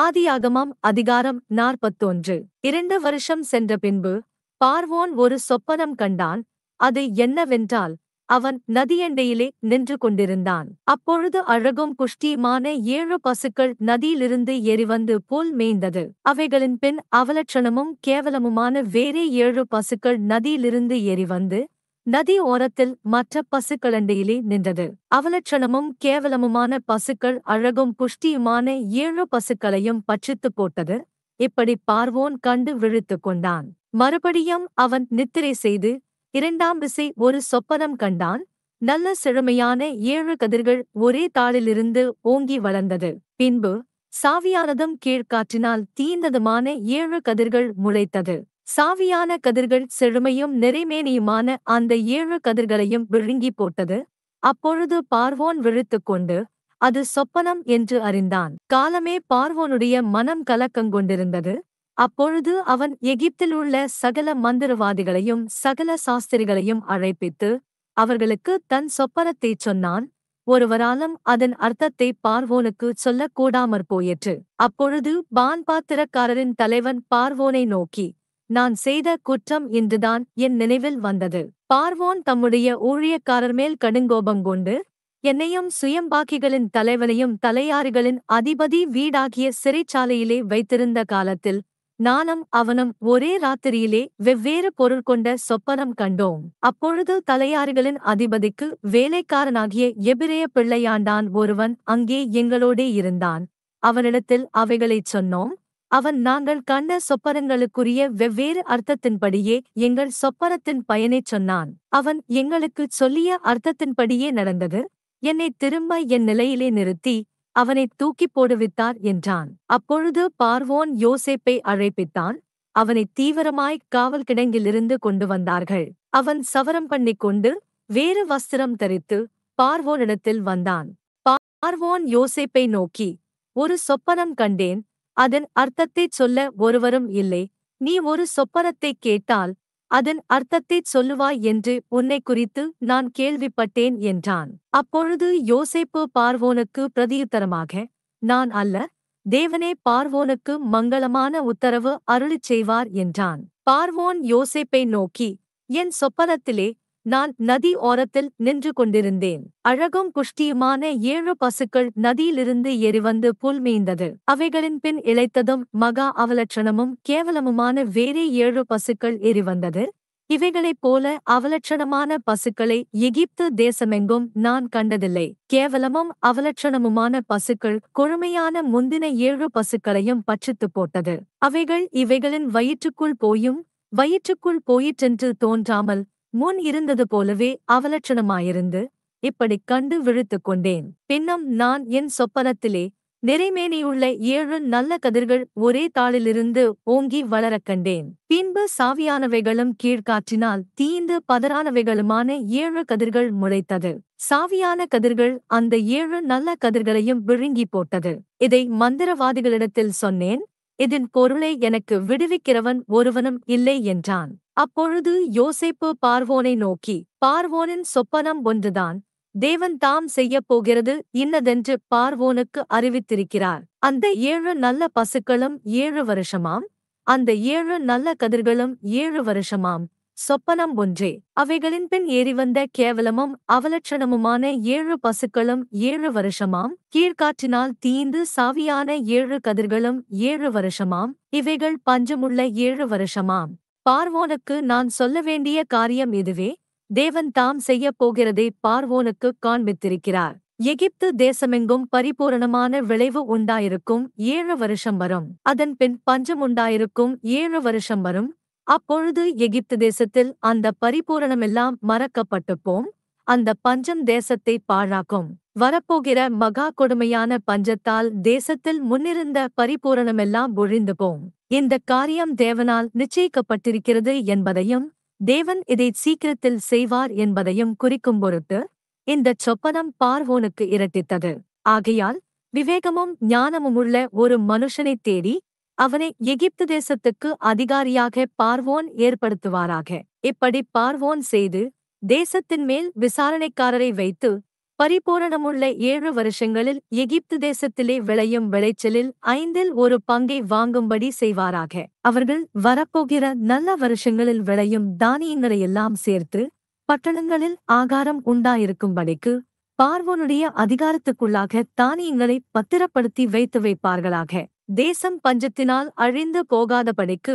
ஆதியாகமம் அதிகாரம் நாற்பத்தொன்று இரண்டு வருஷம் சென்ற பின்பு பார்வோன் ஒரு சொப்பனம் கண்டான் அது என்னவென்றால் அவன் நதியண்டையிலே நின்று கொண்டிருந்தான் அப்பொழுது அழகும் குஷ்டியுமான ஏழு பசுக்கள் நதியிலிருந்து எரிவந்து போல் மேய்ந்தது அவைகளின் பின் அவலட்சணமும் கேவலமுமான வேறே ஏழு பசுக்கள் நதியிலிருந்து எரிவந்து நதி ஓரத்தில் மற்ற பசுக்களண்டையிலே நின்றது அவலட்சணமும் கேவலமுமான பசுக்கள் அழகும் புஷ்டியுமான ஏழு பசுக்களையும் பட்சித்துப் போட்டது இப்படி பார்வோன் கண்டு விழுத்து கொண்டான் மறுபடியும் அவன் நித்திரை செய்து இரண்டாம் விசை ஒரு சொப்பனம் கண்டான் நல்ல செழுமையான ஏழு கதிர்கள் ஒரே தாளிலிருந்து ஓங்கி வளர்ந்தது பின்பு சாவியானதும் கீழ்காற்றினால் தீந்ததுமான ஏழு கதிர்கள் முளைத்தது சாவியான கதிர்கள் செழுமையும் நிறைமேனியுமான அந்த ஏழு கதிர்களையும் விழுங்கி போட்டது அப்பொழுது பார்வோன் விழுத்து கொண்டு அது சொப்பனம் என்று அறிந்தான் காலமே பார்வோனுடைய மனம் கலக்கங்கொண்டிருந்தது அப்பொழுது அவன் எகிப்தில் உள்ள சகல மந்திரவாதிகளையும் சகல சாஸ்திரிகளையும் அழைப்பித்து அவர்களுக்கு தன் சொப்பனத்தைச் சொன்னான் ஒருவராலும் அதன் அர்த்தத்தை பார்வோனுக்கு சொல்லக்கூடாமற் போயிற்று அப்பொழுது பான் பாத்திரக்காரரின் தலைவன் பார்வோனை நோக்கி நான் செய்த குற்றம் இன்றுதான் என் நினைவில் வந்தது பார்வோன் தம்முடைய ஊழியக்காரர் மேல் கடுங்கோபம் கொண்டு என்னையும் சுயம்பாக்கிகளின் தலைவனையும் தலையாறுகளின் அதிபதி வீடாகிய சிறைச்சாலையிலே வைத்திருந்த காலத்தில் நானும் அவனும் ஒரே ராத்திரியிலே வெவ்வேறு பொருள் கொண்ட சொப்பனம் கண்டோம் அப்பொழுது தலையாறுகளின் அதிபதிக்கு வேலைக்காரனாகிய எபிரேய பிள்ளையாண்டான் ஒருவன் அங்கே எங்களோடே இருந்தான் அவனிடத்தில் அவைகளைச் சொன்னோம் அவன் நாங்கள் கண்ட சொப்பரங்களுக்குரிய வெவ்வேறு அர்த்தத்தின்படியே எங்கள் சொப்பரத்தின் பயனைச் சொன்னான் அவன் எங்களுக்குச் சொல்லிய அர்த்தத்தின்படியே நடந்தது என்னை திரும்ப என் நிலையிலே நிறுத்தி அவனை தூக்கிப் போடுவித்தார் என்றான் அப்பொழுது பார்வோன் யோசேப்பை அழைப்பித்தான் அவனை தீவிரமாய் காவல் கிடங்கிலிருந்து கொண்டு வந்தார்கள் அவன் சவரம் பண்ணி கொண்டு வேறு வஸ்திரம் தரித்து பார்வோனிடத்தில் வந்தான் பார்வோன் யோசேப்பை நோக்கி ஒரு சொப்பனம் கண்டேன் அதன் அர்த்தத்தைச் சொல்ல ஒருவரும் இல்லை நீ ஒரு சொப்பனத்தைக் கேட்டால் அதன் அர்த்தத்தைச் சொல்லுவாய் என்று உன்னை குறித்து நான் கேள்விப்பட்டேன் என்றான் அப்பொழுது யோசேப்பு பார்வோனுக்கு பிரதியுத்தரமாக நான் அல்ல தேவனே பார்வோனுக்கு மங்களமான உத்தரவு அருளிச் செய்வார் என்றான் பார்வோன் யோசேப்பை நோக்கி என் சொப்பனத்திலே நான் நதி ஓரத்தில் நின்று கொண்டிருந்தேன் அழகும் புஷ்டியுமான ஏழு பசுக்கள் நதியிலிருந்து எரிவந்து புல் மேய்ந்தது அவைகளின் பின் இழைத்ததும் மகா அவலட்சணமும் கேவலமுமான வேறே ஏழு பசுக்கள் எரிவந்தது இவைகளைப் போல அவலட்சணமான பசுக்களை எகிப்து தேசமெங்கும் நான் கண்டதில்லை கேவலமும் அவலட்சணமுமான பசுக்கள் கொழுமையான முந்தின ஏழு பசுக்களையும் பட்சித்து போட்டது அவைகள் இவைகளின் வயிற்றுக்குள் போயும் வயிற்றுக்குள் போயிற்றென்று தோன்றாமல் முன் இருந்தது போலவே அவலட்சணமாயிருந்து இப்படிக் கண்டு விழுத்து கொண்டேன் பின்னம் நான் என் சொப்பனத்திலே நிறைமேனியுள்ள ஏழு நல்ல கதிர்கள் ஒரே தாளிலிருந்து ஓங்கி வளரக் கண்டேன் பின்பு சாவியானவைகளும் கீழ்காற்றினால் தீந்து பதறானவைகளுமான ஏழு கதிர்கள் முளைத்தது சாவியான கதிர்கள் அந்த ஏழு நல்ல கதிர்களையும் விழுங்கி போட்டது இதை மந்திரவாதிகளிடத்தில் சொன்னேன் இதன் பொருளை எனக்கு விடுவிக்கிறவன் ஒருவனும் இல்லை என்றான் அப்பொழுது யோசேப்பு பார்வோனை நோக்கி பார்வோனின் சொப்பனம் ஒன்றுதான் தேவன் தாம் செய்யப் போகிறது இன்னதென்று பார்வோனுக்கு அறிவித்திருக்கிறார் அந்த ஏழு நல்ல பசுக்களும் ஏழு வருஷமாம் அந்த ஏழு நல்ல கதிர்களும் ஏழு வருஷமாம் சொப்பனம் ஒன்றே அவைகளின் பின் ஏறிவந்த கேவலமும் அவலட்சணமுமான ஏழு பசுக்களும் ஏழு வருஷமாம் கீழ்காற்றினால் தீந்து சாவியான ஏழு கதிர்களும் ஏழு வருஷமாம் இவைகள் பஞ்சமுள்ள ஏழு வருஷமாம் பார்வோனுக்கு நான் சொல்ல வேண்டிய காரியம் இதுவே தேவன் தாம் செய்யப் போகிறதை பார்வோனுக்கு காண்பித்திருக்கிறார் எகிப்து தேசமெங்கும் பரிபூரணமான விளைவு உண்டாயிருக்கும் ஏழு வருஷம் வரும் அதன் பின் பஞ்சம் உண்டாயிருக்கும் ஏழு வருஷம் வரும் அப்பொழுது எகிப்து தேசத்தில் அந்த பரிபூரணமெல்லாம் மறக்கப்பட்டுப்போம் அந்த பஞ்சம் தேசத்தை பாழாக்கும் வரப்போகிற மகா கொடுமையான பஞ்சத்தால் தேசத்தில் முன்னிருந்த பரிபூரணமெல்லாம் ஒழிந்து போம் இந்த காரியம் தேவனால் நிச்சயிக்கப்பட்டிருக்கிறது என்பதையும் தேவன் இதை சீக்கிரத்தில் செய்வார் என்பதையும் குறிக்கும் பொருட்டு இந்த சொப்பனம் பார்வோனுக்கு இரட்டித்தது ஆகையால் விவேகமும் ஞானமுமுள்ள ஒரு மனுஷனைத் தேடி அவனை எகிப்து தேசத்துக்கு அதிகாரியாக பார்வோன் ஏற்படுத்துவாராக இப்படி பார்வோன் செய்து தேசத்தின் மேல் விசாரணைக்காரரை வைத்து பரிபூரணமுள்ள ஏழு வருஷங்களில் எகிப்து தேசத்திலே விளையும் விளைச்சலில் ஐந்தில் ஒரு பங்கை வாங்கும்படி செய்வாராக அவர்கள் வரப்போகிற நல்ல வருஷங்களில் விளையும் தானியங்களை எல்லாம் சேர்த்து பட்டணங்களில் ஆகாரம் உண்டாயிருக்கும்படிக்கு பார்வோனுடைய அதிகாரத்துக்குள்ளாக தானியங்களை பத்திரப்படுத்தி வைத்து வைப்பார்களாக தேசம் பஞ்சத்தினால் அழிந்து போகாதபடிக்கு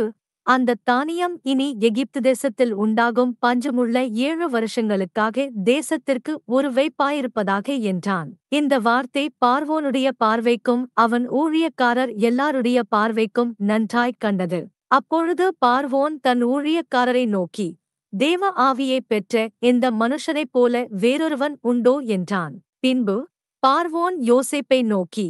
அந்த தானியம் இனி எகிப்து தேசத்தில் உண்டாகும் பஞ்சமுள்ள ஏழு வருஷங்களுக்காக தேசத்திற்கு ஒரு வைப்பாயிருப்பதாக என்றான் இந்த வார்த்தை பார்வோனுடைய பார்வைக்கும் அவன் ஊழியக்காரர் எல்லாருடைய பார்வைக்கும் நன்றாய்க் கண்டது அப்பொழுது பார்வோன் தன் ஊழியக்காரரை நோக்கி தேவ ஆவியைப் பெற்ற இந்த மனுஷனைப் போல வேறொருவன் உண்டோ என்றான் பின்பு பார்வோன் யோசேப்பை நோக்கி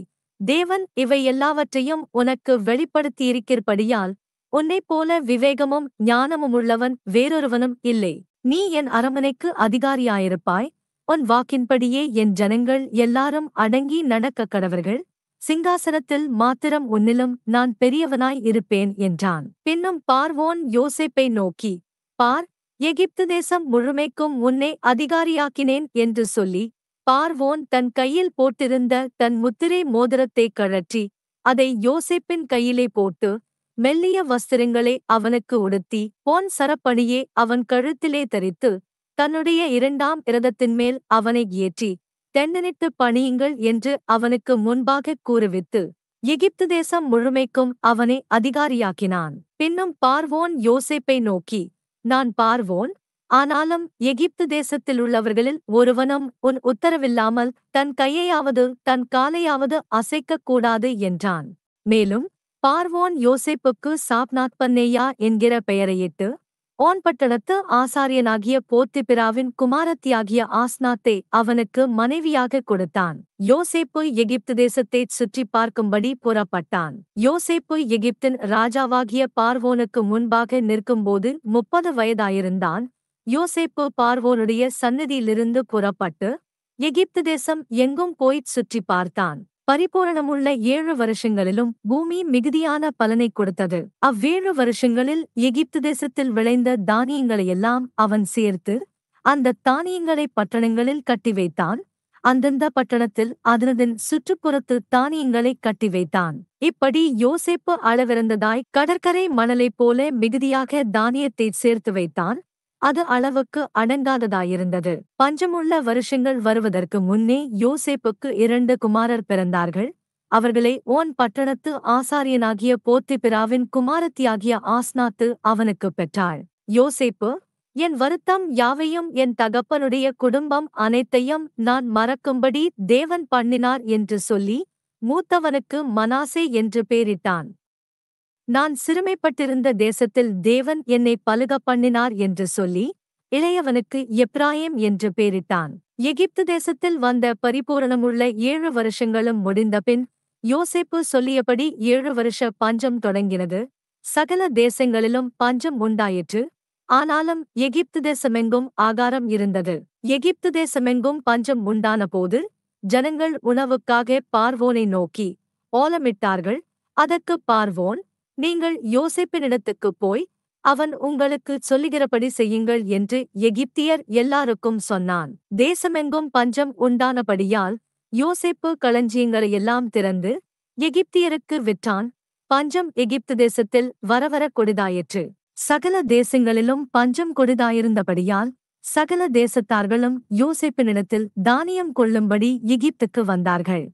தேவன் இவை எல்லாவற்றையும் உனக்கு வெளிப்படுத்தியிருக்கிறபடியால் உன்னை போல விவேகமும் ஞானமுமுள்ளவன் வேறொருவனும் இல்லை நீ என் அரமனைக்கு அதிகாரியாயிருப்பாய் உன் வாக்கின்படியே என் ஜனங்கள் எல்லாரும் அடங்கி நடக்கக் கடவர்கள் சிங்காசனத்தில் மாத்திரம் உன்னிலும் நான் பெரியவனாய் இருப்பேன் என்றான் பின்னும் பார்வோன் யோசேப்பை நோக்கி பார் எகிப்து தேசம் முழுமைக்கும் உன்னை அதிகாரியாக்கினேன் என்று சொல்லி பார்வோன் தன் கையில் போட்டிருந்த தன் முத்திரை மோதிரத்தை கழற்றி அதை யோசேப்பின் கையிலே போட்டு மெல்லிய வஸ்திரங்களை அவனுக்கு உடுத்தி பொன் சரப்பணியே அவன் கழுத்திலே தரித்து தன்னுடைய இரண்டாம் இரதத்தின் மேல் அவனை ஏற்றி தென்னனிட்டு பணியுங்கள் என்று அவனுக்கு முன்பாக கூறுவித்து எகிப்து தேசம் முழுமைக்கும் அவனை அதிகாரியாக்கினான் பின்னும் பார்வோன் யோசேப்பை நோக்கி நான் பார்வோன் ஆனாலும் எகிப்து தேசத்தில் உள்ளவர்களில் ஒருவனும் உன் உத்தரவில்லாமல் தன் கையையாவது தன் காலையாவது அசைக்கக்கூடாது என்றான் மேலும் பார்வோன் யோசேப்புக்கு சாப்நாத் பன்னேயா என்கிற பெயரையிட்டு ஓன் பட்டணத்து ஆசாரியனாகிய போத்திபிராவின் குமாரத்தியாகிய ஆஸ்நாத்தை அவனுக்கு மனைவியாக கொடுத்தான் யோசேப்பு எகிப்து தேசத்தை சுற்றி பார்க்கும்படி புறப்பட்டான் யோசேப்பு எகிப்தின் ராஜாவாகிய பார்வோனுக்கு முன்பாக நிற்கும்போது முப்பது வயதாயிருந்தான் யோசேப்பு பார்வோனுடைய சன்னதியிலிருந்து புறப்பட்டு எகிப்து தேசம் எங்கும் போய்ச் சுற்றி பார்த்தான் பரிபூரணமுள்ள ஏழு வருஷங்களிலும் பூமி மிகுதியான பலனை கொடுத்தது அவ்வேழு வருஷங்களில் எகிப்து தேசத்தில் விளைந்த தானியங்களையெல்லாம் அவன் சேர்த்து அந்த தானியங்களை பட்டணங்களில் கட்டி வைத்தான் அந்தந்த பட்டணத்தில் அதனதன் சுற்றுப்புறத்து தானியங்களை கட்டி வைத்தான் இப்படி யோசேப்பு அளவிறந்ததாய் கடற்கரை மணலைப் போல மிகுதியாக தானியத்தை சேர்த்து வைத்தான் அது அளவுக்கு அடங்காததாயிருந்தது பஞ்சமுள்ள வருஷங்கள் வருவதற்கு முன்னே யோசேப்புக்கு இரண்டு குமாரர் பிறந்தார்கள் அவர்களை ஓன் பட்டணத்து ஆசாரியனாகிய போத்திபிராவின் குமாரத்தியாகிய ஆஸ்னாத்து அவனுக்கு பெற்றாள் யோசேப்பு என் வருத்தம் யாவையும் என் தகப்பனுடைய குடும்பம் அனைத்தையும் நான் மறக்கும்படி தேவன் பண்ணினார் என்று சொல்லி மூத்தவனுக்கு மனாசே என்று பெயரிட்டான் நான் சிறுமைப்பட்டிருந்த தேசத்தில் தேவன் என்னை பழுக பண்ணினார் என்று சொல்லி இளையவனுக்கு எப்ராயம் என்று பெயரிட்டான் எகிப்து தேசத்தில் வந்த பரிபூரணமுள்ள ஏழு வருஷங்களும் முடிந்தபின் யோசேப்பு சொல்லியபடி ஏழு வருஷ பஞ்சம் தொடங்கினது சகல தேசங்களிலும் பஞ்சம் உண்டாயிற்று ஆனாலும் எகிப்து தேசமெங்கும் ஆகாரம் இருந்தது எகிப்து தேசமெங்கும் பஞ்சம் உண்டான போது ஜனங்கள் உணவுக்காக பார்வோனை நோக்கி ஓலமிட்டார்கள் அதற்கு பார்வோன் நீங்கள் யோசிப்பினிடத்துக்குப் போய் அவன் உங்களுக்கு சொல்லுகிறபடி செய்யுங்கள் என்று எகிப்தியர் எல்லாருக்கும் சொன்னான் தேசமெங்கும் பஞ்சம் உண்டானபடியால் யோசிப்பு எல்லாம் திறந்து எகிப்தியருக்கு விற்றான் பஞ்சம் எகிப்து தேசத்தில் வரவர கொடிதாயிற்று சகல தேசங்களிலும் பஞ்சம் கொடிதாயிருந்தபடியால் சகல தேசத்தார்களும் யோசிப்பினிடத்தில் தானியம் கொள்ளும்படி எகிப்துக்கு வந்தார்கள்